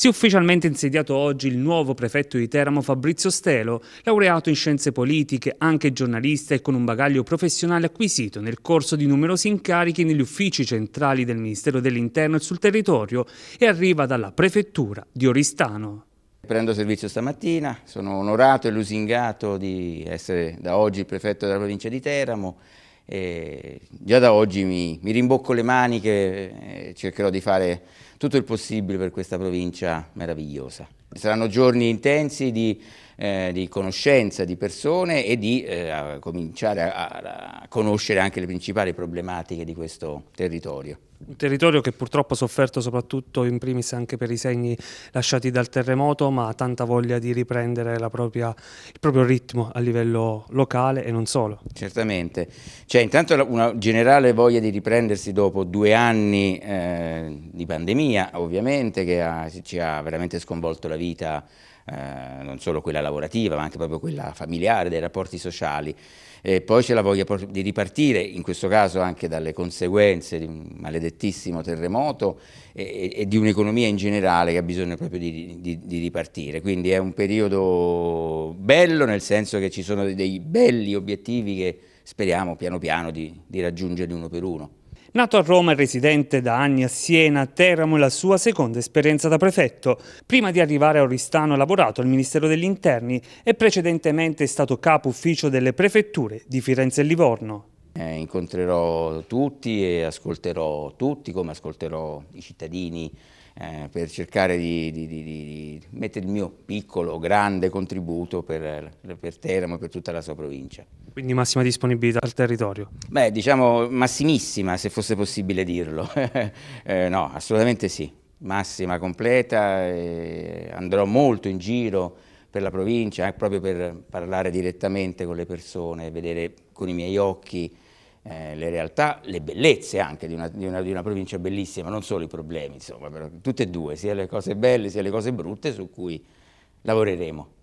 Si è ufficialmente insediato oggi il nuovo prefetto di Teramo Fabrizio Stelo, laureato in scienze politiche, anche giornalista e con un bagaglio professionale acquisito nel corso di numerosi incarichi negli uffici centrali del Ministero dell'Interno e sul territorio e arriva dalla prefettura di Oristano. Prendo servizio stamattina, sono onorato e lusingato di essere da oggi prefetto della provincia di Teramo e già da oggi mi, mi rimbocco le maniche e cercherò di fare tutto il possibile per questa provincia meravigliosa. Saranno giorni intensi di eh, di conoscenza di persone e di eh, cominciare a, a, conoscere anche le principali problematiche di questo territorio. Un territorio che purtroppo ha sofferto soprattutto in primis anche per i segni lasciati dal terremoto, ma ha tanta voglia di riprendere propria, il proprio ritmo a livello locale e non solo. Certamente, c'è cioè, intanto una generale voglia di riprendersi dopo due anni eh, di pandemia, ovviamente, che ha, ci ha veramente sconvolto la vita eh, non solo quella lavorativa, ma anche proprio quella familiare, dei rapporti sociali. E poi c'è la voglia di ripartire, in questo caso anche dalle conseguenze di un maledettissimo terremoto e, e di un'economia in generale che ha bisogno proprio di, di, di, ripartire. Quindi è un periodo bello nel senso che ci sono dei belli obiettivi che speriamo piano piano di, di raggiungere uno per uno. Nato a Roma e residente da anni a Siena, Teramo è la sua seconda esperienza da prefetto. Prima di arrivare a Oristano ha lavorato al Ministero degli Interni e precedentemente è stato capo ufficio delle prefetture di Firenze e Livorno. Eh, incontrerò tutti e ascolterò tutti, come ascolterò i cittadini eh, per cercare di, di, di, di, mettere il mio piccolo, grande contributo per, per Teramo e per tutta la sua provincia. Quindi massima disponibilità al territorio? Beh, diciamo massimissima, se fosse possibile dirlo. eh, no, assolutamente sì, massima, completa, eh, andrò molto in giro per la provincia, eh, proprio per parlare direttamente con le persone, vedere con i miei occhi eh, le realtà, le bellezze anche di una, di, una, di una, provincia bellissima, non solo i problemi, insomma, tutte e due, sia le cose belle sia le cose brutte su cui lavoreremo.